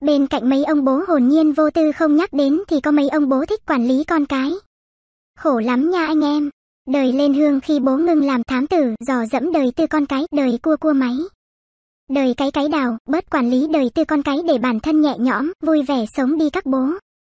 Bên cạnh mấy ông bố hồn nhiên vô tư không nhắc đến thì có mấy ông bố thích quản lý con cái. Khổ lắm nha anh em. Đời lên hương khi bố ngưng làm thám tử, dò dẫm đời tư con cái, đời cua cua máy. Đời cái cái đào, bớt quản lý đời tư con cái để bản thân nhẹ nhõm, vui vẻ sống đi các bố.